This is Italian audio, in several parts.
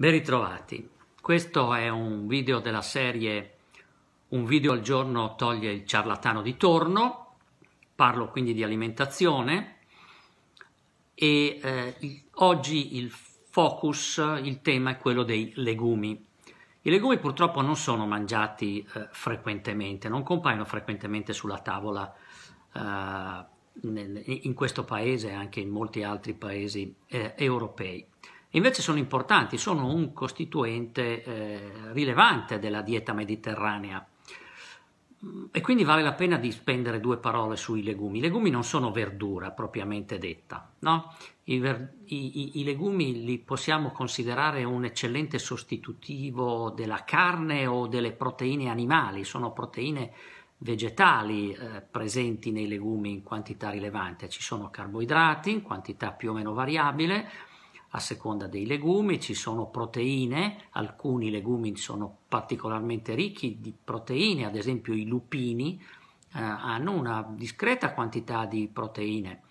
Ben ritrovati. Questo è un video della serie Un video al giorno toglie il ciarlatano di torno. Parlo quindi di alimentazione e eh, oggi il focus, il tema è quello dei legumi. I legumi purtroppo non sono mangiati eh, frequentemente, non compaiono frequentemente sulla tavola eh, in questo paese e anche in molti altri paesi eh, europei invece sono importanti, sono un costituente eh, rilevante della dieta mediterranea mm, e quindi vale la pena di spendere due parole sui legumi. I legumi non sono verdura propriamente detta, no? I, ver- i-, I, legumi li possiamo considerare un eccellente sostitutivo della carne o delle proteine animali, sono proteine vegetali eh, presenti nei legumi in quantità rilevante, ci sono carboidrati in quantità più o meno variabile, a seconda dei legumi, ci sono proteine, alcuni legumi sono particolarmente ricchi di proteine, ad esempio i lupini eh, hanno una discreta quantità di proteine,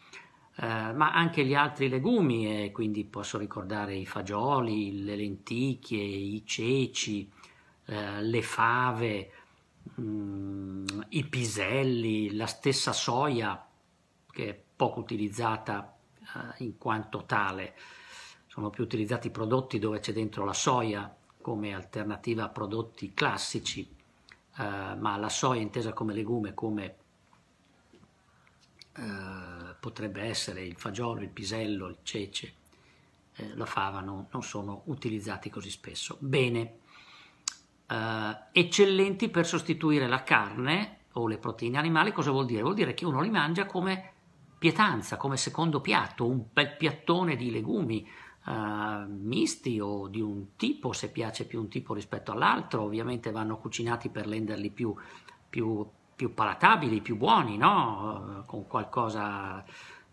eh, ma anche gli altri legumi, eh, quindi posso ricordare i fagioli, le lenticchie, i ceci, eh, le fave, mh, mm, i piselli, la stessa soia che è poco utilizzata eh, in quanto tale sono più utilizzati prodotti dove c'è dentro la soia come alternativa a prodotti classici, eh, ma la soia intesa come legume, come eh, potrebbe essere il fagiolo, il pisello, il cece, eh, la fava, non, non, sono utilizzati così spesso. Bene, eh, eccellenti per sostituire la carne o le proteine animali, cosa vuol dire? Vuol dire che uno li mangia come pietanza, come secondo piatto, un bel piattone di legumi, uh, misti o di un tipo, se piace più un tipo rispetto all'altro, ovviamente vanno cucinati per renderli più, più, più palatabili, più buoni, no? Eh, con qualcosa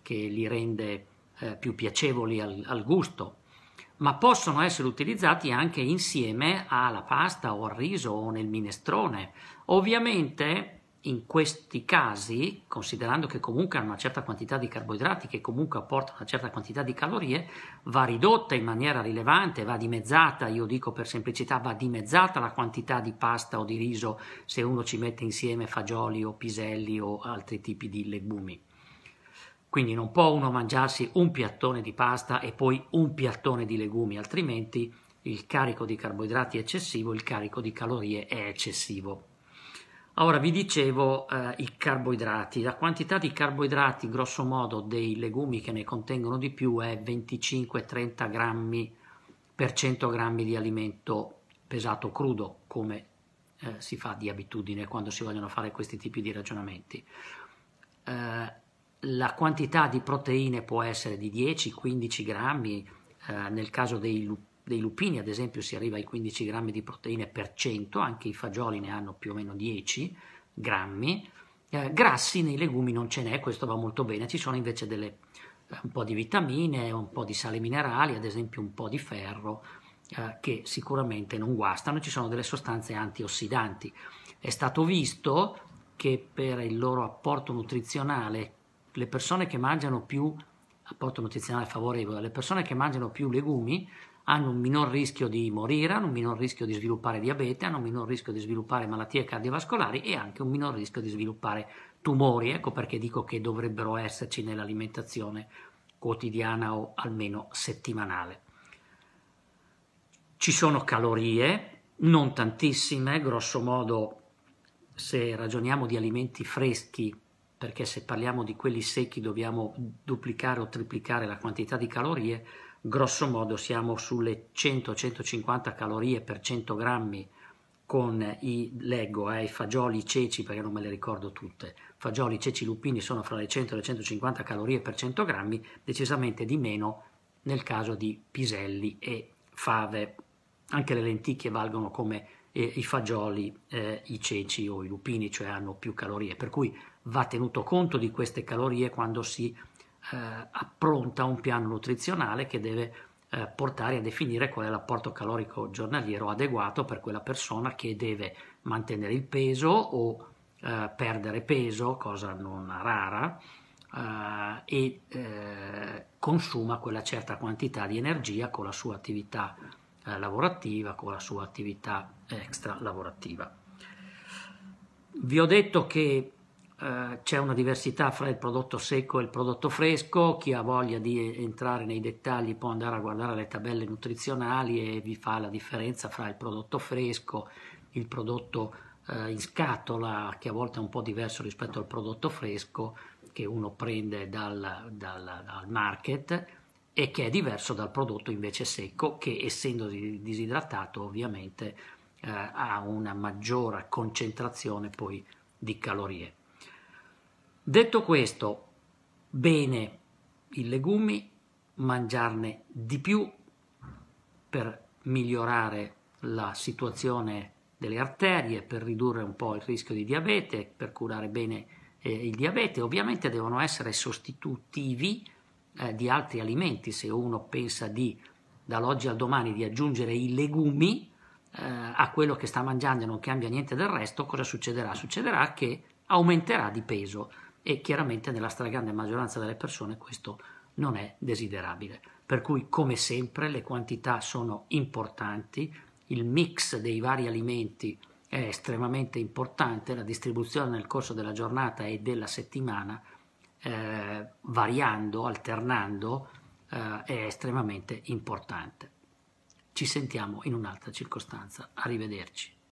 che li rende eh, più piacevoli al, al, gusto, ma possono essere utilizzati anche insieme alla pasta o al riso o nel minestrone. Ovviamente in questi casi, considerando che comunque hanno una certa quantità di carboidrati, che comunque apportano una certa quantità di calorie, va ridotta in maniera rilevante, va dimezzata, io dico per semplicità, va dimezzata la quantità di pasta o di riso se uno ci mette insieme fagioli o piselli o altri tipi di legumi. Quindi non può uno mangiarsi un piattone di pasta e poi un piattone di legumi, altrimenti il carico di carboidrati è eccessivo, il carico di calorie è eccessivo. Ora vi dicevo eh, i carboidrati, la quantità di carboidrati grosso modo dei legumi che ne contengono di più è 25-30 grammi per 100 grammi di alimento pesato crudo, come eh, si fa di abitudine quando si vogliono fare questi tipi di ragionamenti. Eh, la quantità di proteine può essere di 10-15 grammi eh, nel caso dei, lupini dei lupini ad esempio si arriva ai 15 grammi di proteine per 100, anche i fagioli ne hanno più o meno 10 grammi, eh, grassi nei legumi non ce n'è, questo va molto bene, ci sono invece delle, eh, un po' di vitamine, un po' di sale minerali, ad esempio un po' di ferro, eh, che sicuramente non guastano, ci sono delle sostanze antiossidanti. È stato visto che per il loro apporto nutrizionale le persone che mangiano più apporto nutrizionale favorevole, le persone che mangiano più legumi hanno un minor rischio di morire, hanno un minor rischio di sviluppare diabete, hanno un minor rischio di sviluppare malattie cardiovascolari e anche un minor rischio di sviluppare tumori, ecco perché dico che dovrebbero esserci nell'alimentazione quotidiana o almeno settimanale. Ci sono calorie, non tantissime, grosso modo se ragioniamo di alimenti freschi, perché se parliamo di quelli secchi dobbiamo duplicare o triplicare la quantità di calorie, grosso modo siamo sulle 100-150 calorie per 100 grammi con i, leggo, eh, i fagioli, i ceci, perché non me le ricordo tutte, fagioli, ceci, lupini sono fra le 100 e le 150 calorie per 100 grammi, decisamente di meno nel caso di piselli e fave. Anche le lenticchie valgono come eh, i fagioli, eh, i ceci o i lupini, cioè hanno più calorie, per cui va tenuto conto di queste calorie quando si eh, appronta un piano nutrizionale che deve eh, portare a definire qual è l'apporto calorico giornaliero adeguato per quella persona che deve mantenere il peso o eh, perdere peso, cosa non rara, eh, e eh, consuma quella certa quantità di energia con la sua attività eh, lavorativa, con la sua attività extra lavorativa. Vi ho detto che eh, c'è una diversità fra il prodotto secco e il prodotto fresco, chi ha voglia di entrare nei dettagli può andare a guardare le tabelle nutrizionali e vi fa la differenza fra il prodotto fresco, il prodotto eh, in scatola, che a volte è un po' diverso rispetto al prodotto fresco che uno prende dal, dal, dal market e che è diverso dal prodotto invece secco che essendo disidratato ovviamente eh, ha una maggiore concentrazione poi di calorie. Detto questo, bene i legumi, mangiarne di più per migliorare la situazione delle arterie, per ridurre un po' il rischio di diabete, per curare bene eh, il diabete. Ovviamente devono essere sostitutivi eh, di altri alimenti. Se uno pensa di dall'oggi al domani di aggiungere i legumi eh, a quello che sta mangiando e non cambia niente del resto, cosa succederà? Succederà che aumenterà di peso e chiaramente nella stragrande maggioranza delle persone questo non è desiderabile. Per cui come sempre le quantità sono importanti, il mix dei vari alimenti è estremamente importante, la distribuzione nel corso della giornata e della settimana eh, variando, alternando, eh, è estremamente importante. Ci sentiamo in un'altra circostanza. Arrivederci.